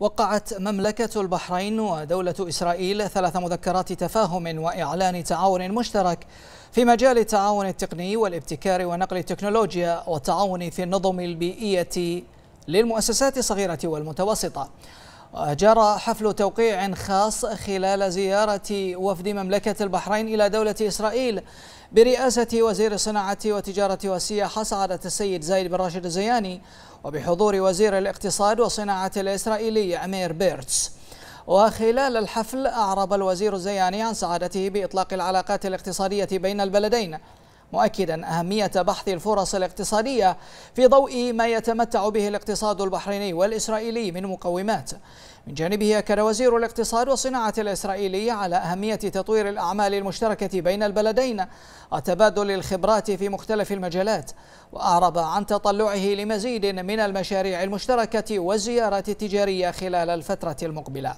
وقعت مملكة البحرين ودولة إسرائيل ثلاث مذكرات تفاهم وإعلان تعاون مشترك في مجال التعاون التقني والابتكار ونقل التكنولوجيا والتعاون في النظم البيئية للمؤسسات الصغيرة والمتوسطة وجرى حفل توقيع خاص خلال زيارة وفد مملكة البحرين إلى دولة إسرائيل برئاسة وزير الصناعة والتجارة والسياحة سعادة السيد زايد بن راشد الزياني وبحضور وزير الاقتصاد والصناعة الإسرائيلي أمير بيرتس وخلال الحفل أعرب الوزير الزياني عن سعادته بإطلاق العلاقات الاقتصادية بين البلدين مؤكدا أهمية بحث الفرص الاقتصادية في ضوء ما يتمتع به الاقتصاد البحريني والإسرائيلي من مقومات من جانبه أكد وزير الاقتصاد والصناعة الإسرائيلي على أهمية تطوير الأعمال المشتركة بين البلدين وتبادل الخبرات في مختلف المجالات وأعرب عن تطلعه لمزيد من المشاريع المشتركة والزيارات التجارية خلال الفترة المقبلة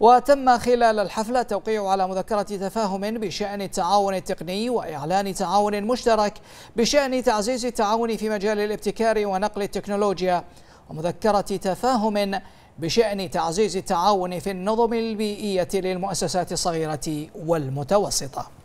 وتم خلال الحفلة توقيع على مذكرة تفاهم بشأن التعاون التقني وإعلان تعاون مشترك بشأن تعزيز التعاون في مجال الابتكار ونقل التكنولوجيا ومذكرة تفاهم بشأن تعزيز التعاون في النظم البيئية للمؤسسات الصغيرة والمتوسطة